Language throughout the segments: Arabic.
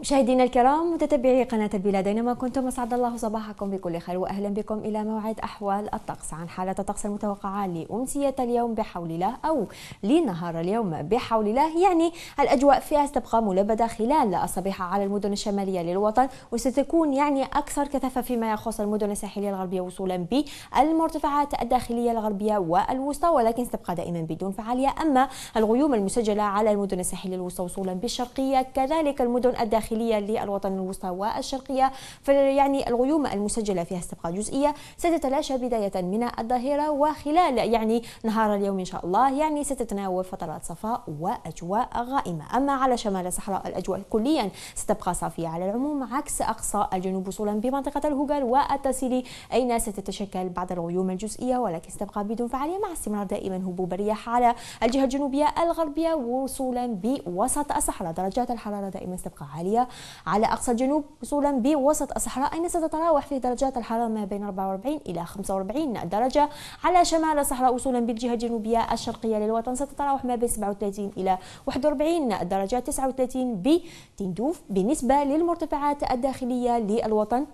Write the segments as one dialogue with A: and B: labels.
A: مشاهدينا الكرام متتبعي قناة البلاد أينما كنتم أسعد الله صباحكم بكل خير وأهلا بكم إلى موعد أحوال الطقس عن حالة الطقس المتوقعة لأمسية اليوم بحول الله أو لنهار اليوم بحول الله يعني الأجواء فيها ستبقى ملبدة خلال الصبيحة على المدن الشمالية للوطن وستكون يعني أكثر كثافة فيما يخص المدن الساحلية الغربية وصولا بالمرتفعات الداخلية الغربية والوسطى ولكن ستبقى دائما بدون فعالية أما الغيوم المسجلة على المدن الساحلية الوسطى وصولا بالشرقية كذلك المدن الداخلية الداخلية للوطن الوسطى والشرقية فيعني الغيوم المسجلة فيها استبقاء جزئية ستتلاشى بداية من الظهيرة وخلال يعني نهار اليوم إن شاء الله يعني ستتناول فترات صفاء وأجواء غائمة أما على شمال الصحراء الأجواء كليا ستبقى صافية على العموم عكس أقصى الجنوب وصولا بمنطقة الهجر والتسيلي أين ستتشكل بعض الغيوم الجزئية ولكن ستبقى بدون فعالية مع استمرار دائما هبوب الرياح على الجهة الجنوبية الغربية وصولا بوسط الصحراء درجات الحرارة دائما ستبقى عالية الجنوبية على أقصى الجنوب وصولا بوسط الصحراء أين ستتراوح في درجات الحرارة ما بين 44 إلى 45 درجة على شمال الصحراء وصولا بالجهة الجنوبية الشرقية للوطن ستتراوح ما بين 37 إلى 41 درجة 39 بتندوف بالنسبة للمرتفعات الداخلية للوطن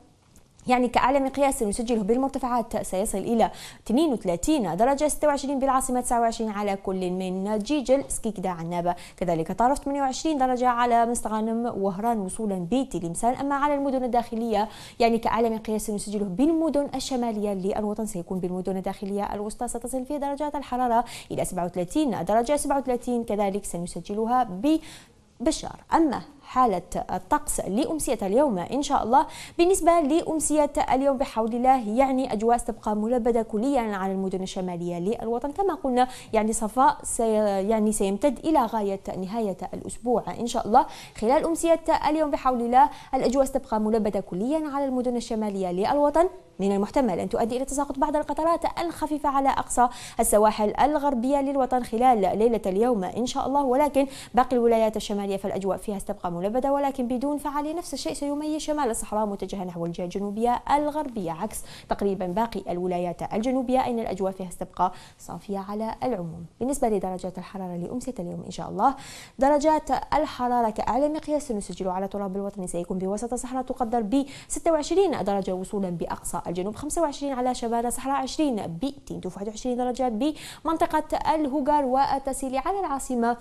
A: يعني كأعلى مقياس نسجله بالمرتفعات سيصل إلى 32 درجة 26 بالعاصمة 29 على كل من جيجل سكيكدا عنابة كذلك طرف 28 درجة على مستغانم وهران وصولا بيتي لمسان أما على المدن الداخلية يعني كأعلى مقياس نسجله بالمدن الشمالية للوطن سيكون بالمدن الداخلية الوسطى ستصل فيها درجات الحرارة إلى 37 درجة 37 كذلك سنسجلها ببشار أما حالة الطقس لأمسية اليوم إن شاء الله بالنسبة لأمسية اليوم بحول الله يعني أجواء ستبقى ملبدة كليا على المدن الشمالية للوطن كما قلنا يعني صفاء سي يعني سيمتد إلى غاية نهاية الأسبوع إن شاء الله خلال أمسية اليوم بحول الله الأجواء ستبقى ملبدة كليا على المدن الشمالية للوطن من المحتمل أن تؤدي إلى تساقط بعض القطرات الخفيفة على أقصى السواحل الغربية للوطن خلال ليلة اليوم إن شاء الله ولكن باقي الولايات الشمالية فالأجواء فيها ستبقى ملبدة ولكن بدون فعالية نفس الشيء سيميز شمال الصحراء متجها نحو الجهة الجنوبية الغربية عكس تقريبا باقي الولايات الجنوبية أين الأجواء فيها ستبقى صافية على العموم بالنسبة لدرجات الحرارة لأمسية اليوم إن شاء الله درجات الحرارة كأعلى مقياس نسجله على تراب الوطن سيكون بوسط الصحراء تقدر ب 26 درجة وصولا بأقصى الجنوب 25 على شمال الصحراء 20 ب 21 درجة بمنطقة الهوغار والتسيلي على العاصمة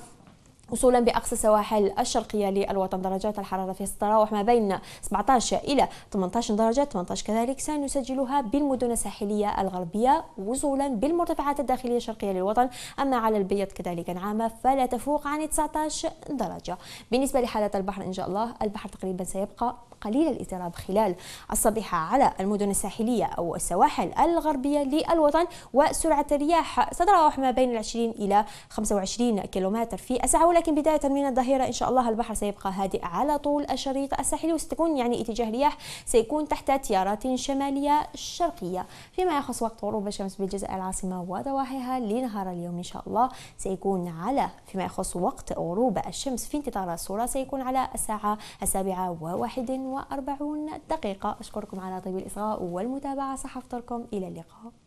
A: وصولا باقصى السواحل الشرقيه للوطن درجات الحراره في تتراوح ما بين 17 الى 18 درجه 18 كذلك سنسجلها بالمدن الساحليه الغربيه وصولا بالمرتفعات الداخليه الشرقيه للوطن اما على البيض كذلك عامه فلا تفوق عن 19 درجه بالنسبه لحاله البحر ان شاء الله البحر تقريبا سيبقى قليل الاضطراب خلال الصبيحه على المدن الساحليه او السواحل الغربيه للوطن وسرعه الرياح ستتراوح ما بين 20 الى 25 كيلومتر في الساعه ولكن بداية من الظهيرة إن شاء الله البحر سيبقى هادئ على طول الشريط الساحلي وستكون يعني اتجاه الرياح سيكون تحت تيارات شمالية شرقية فيما يخص وقت غروب الشمس بالجزائر العاصمة وضواحيها لنهار اليوم إن شاء الله سيكون على فيما يخص وقت غروب الشمس في انتظار الصورة سيكون على الساعة السابعة وواحد وأربعون دقيقة أشكركم على طيب الإصغاء والمتابعة صحفتكم إلى اللقاء